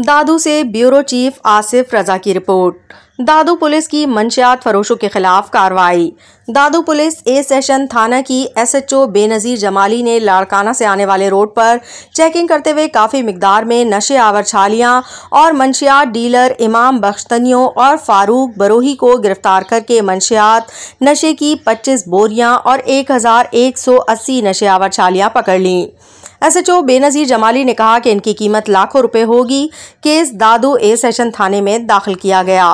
दादू से bureau chief Asif रजा की report दादू police की मंशियात फरोशों के खिलाफ कार्रवाई दादू पुलिस ए सेशन थाना की एसएचओ बेनज़ीर जमाली ने लाड़काना से आने वाले रोड पर चेकिंग करते हुए काफ़ी मकदार में नशे आवर छालियां और मंशियात डीलर इमाम बख्शतनियों और फारूक बरोही को गिरफ्तार करके मंशियात नशे की 25 बोरियां और एक नशे आवर छालियां पकड़ लीं एसएचओ बेनजीर जमाली ने कहा कि इनकी कीमत लाखों रुपए होगी केस दादू ए सेशन थाने में दाखिल किया गया